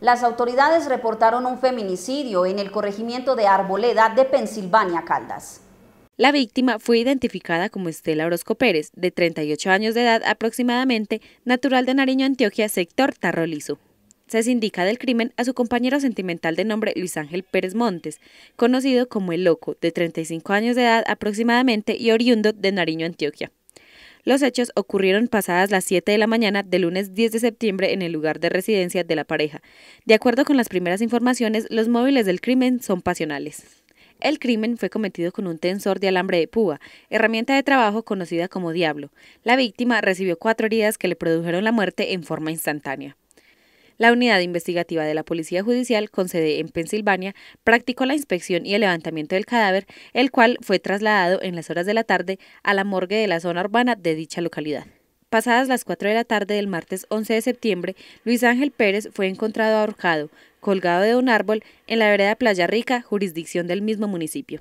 Las autoridades reportaron un feminicidio en el corregimiento de Arboleda de Pensilvania, Caldas. La víctima fue identificada como Estela Orozco Pérez, de 38 años de edad aproximadamente, natural de Nariño, Antioquia, sector Tarrolizo. Se sindica del crimen a su compañero sentimental de nombre Luis Ángel Pérez Montes, conocido como El Loco, de 35 años de edad aproximadamente y oriundo de Nariño, Antioquia. Los hechos ocurrieron pasadas las 7 de la mañana del lunes 10 de septiembre en el lugar de residencia de la pareja. De acuerdo con las primeras informaciones, los móviles del crimen son pasionales. El crimen fue cometido con un tensor de alambre de púa, herramienta de trabajo conocida como diablo. La víctima recibió cuatro heridas que le produjeron la muerte en forma instantánea. La unidad investigativa de la Policía Judicial, con sede en Pensilvania, practicó la inspección y el levantamiento del cadáver, el cual fue trasladado en las horas de la tarde a la morgue de la zona urbana de dicha localidad. Pasadas las 4 de la tarde del martes 11 de septiembre, Luis Ángel Pérez fue encontrado ahorcado, colgado de un árbol, en la vereda Playa Rica, jurisdicción del mismo municipio.